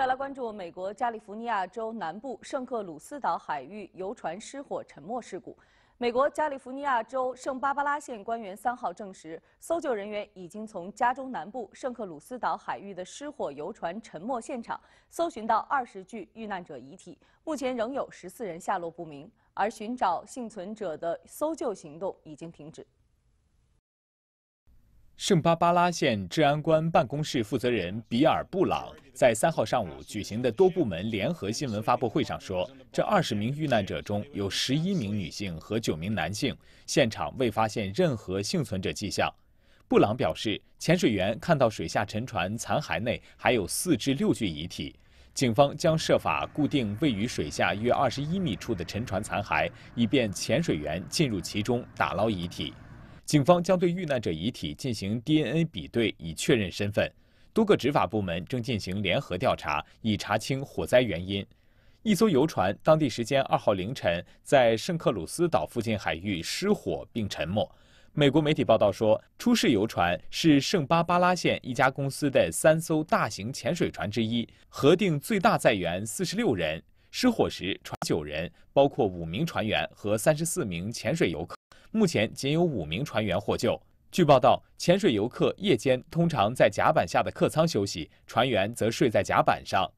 再来关注美国加利福尼亚州南部圣克鲁斯岛海域游船失火沉没事故。美国加利福尼亚州圣巴巴拉县官员三号证实，搜救人员已经从加州南部圣克鲁斯岛海域的失火游船沉没现场搜寻到二十具遇难者遗体，目前仍有十四人下落不明，而寻找幸存者的搜救行动已经停止。圣巴巴拉县治安官办公室负责人比尔·布朗在三号上午举行的多部门联合新闻发布会上说，这二十名遇难者中有十一名女性和九名男性，现场未发现任何幸存者迹象。布朗表示，潜水员看到水下沉船残骸内还有四至六具遗体，警方将设法固定位于水下约二十一米处的沉船残骸，以便潜水员进入其中打捞遗体。警方将对遇难者遗体进行 DNA 比对，以确认身份。多个执法部门正进行联合调查，以查清火灾原因。一艘游船当地时间二号凌晨在圣克鲁斯岛附近海域失火并沉没。美国媒体报道说，出事游船是圣巴巴拉县一家公司的三艘大型潜水船之一，核定最大载员四十六人。失火时，船九人，包括五名船员和三十四名潜水游客。目前仅有五名船员获救。据报道，潜水游客夜间通常在甲板下的客舱休息，船员则睡在甲板上。